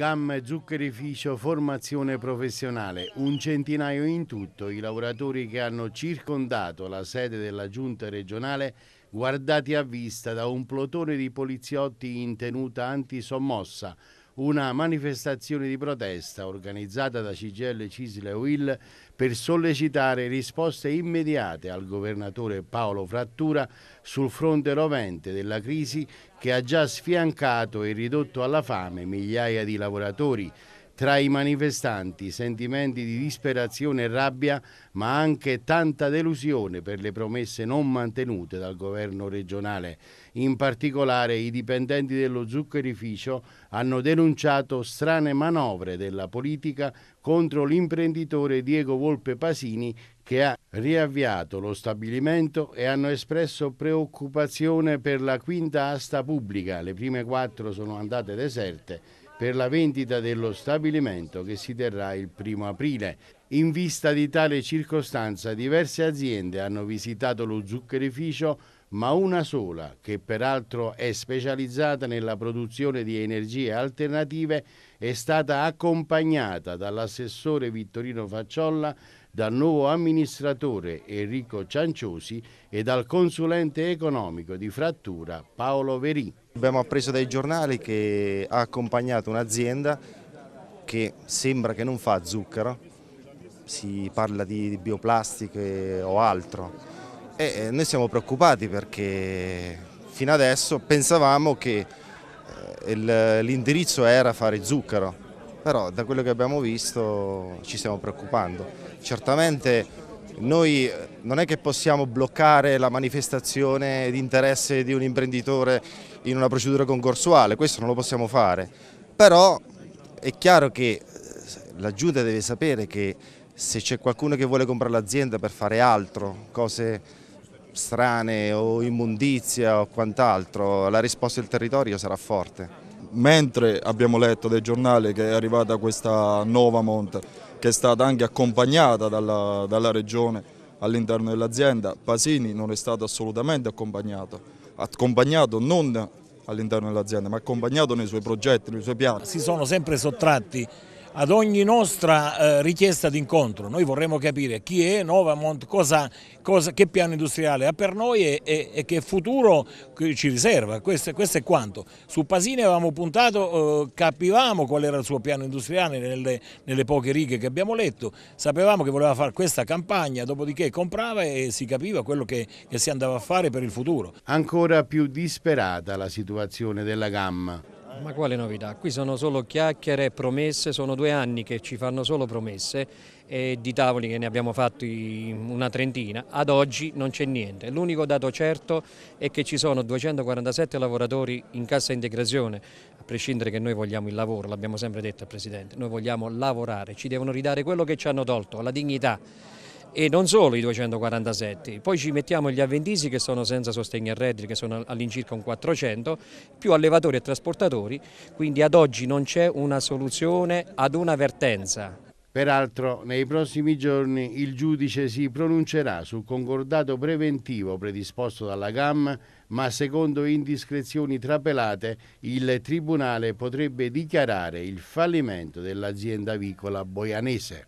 Gamma Zuccherificio Formazione Professionale, un centinaio in tutto i lavoratori che hanno circondato la sede della giunta regionale guardati a vista da un plotone di poliziotti in tenuta antisommossa una manifestazione di protesta organizzata da Cigelle Cisle Will per sollecitare risposte immediate al governatore Paolo Frattura sul fronte rovente della crisi che ha già sfiancato e ridotto alla fame migliaia di lavoratori tra i manifestanti sentimenti di disperazione e rabbia, ma anche tanta delusione per le promesse non mantenute dal governo regionale. In particolare i dipendenti dello zuccherificio hanno denunciato strane manovre della politica contro l'imprenditore Diego Volpe Pasini che ha riavviato lo stabilimento e hanno espresso preoccupazione per la quinta asta pubblica. Le prime quattro sono andate deserte per la vendita dello stabilimento che si terrà il primo aprile. In vista di tale circostanza diverse aziende hanno visitato lo zuccherificio ma una sola, che peraltro è specializzata nella produzione di energie alternative, è stata accompagnata dall'assessore Vittorino Facciolla, dal nuovo amministratore Enrico Cianciosi e dal consulente economico di Frattura Paolo Verì. Abbiamo appreso dai giornali che ha accompagnato un'azienda che sembra che non fa zucchero, si parla di bioplastiche o altro e noi siamo preoccupati perché fino adesso pensavamo che eh, l'indirizzo era fare zucchero, però da quello che abbiamo visto ci stiamo preoccupando. Certamente noi non è che possiamo bloccare la manifestazione di interesse di un imprenditore in una procedura concorsuale, questo non lo possiamo fare, però è chiaro che eh, la Giunta deve sapere che se c'è qualcuno che vuole comprare l'azienda per fare altro, cose strane o immondizia o quant'altro, la risposta del territorio sarà forte. Mentre abbiamo letto dai giornali che è arrivata questa nuova monta che è stata anche accompagnata dalla, dalla regione all'interno dell'azienda, Pasini non è stato assolutamente accompagnato, accompagnato non all'interno dell'azienda ma accompagnato nei suoi progetti, nei suoi piani. Si sono sempre sottratti ad ogni nostra eh, richiesta d'incontro. Noi vorremmo capire chi è Novamont, cosa, cosa, che piano industriale ha per noi e, e, e che futuro ci riserva. Questo, questo, è quanto. Su Pasini avevamo puntato, eh, capivamo qual era il suo piano industriale nelle, nelle poche righe che abbiamo letto, sapevamo che voleva fare questa campagna, dopodiché comprava e si capiva quello che, che si andava a fare per il futuro. Ancora più disperata la situazione della gamma. Ma quale novità? Qui sono solo chiacchiere e promesse, sono due anni che ci fanno solo promesse e di tavoli che ne abbiamo fatti una trentina, ad oggi non c'è niente. L'unico dato certo è che ci sono 247 lavoratori in cassa integrazione, a prescindere che noi vogliamo il lavoro, l'abbiamo sempre detto al Presidente, noi vogliamo lavorare, ci devono ridare quello che ci hanno tolto, la dignità e non solo i 247, poi ci mettiamo gli avventisi che sono senza sostegno al reddito, che sono all'incirca un 400, più allevatori e trasportatori, quindi ad oggi non c'è una soluzione ad una vertenza. Peraltro nei prossimi giorni il giudice si pronuncerà sul concordato preventivo predisposto dalla GAM, ma secondo indiscrezioni trapelate il Tribunale potrebbe dichiarare il fallimento dell'azienda vicola boianese.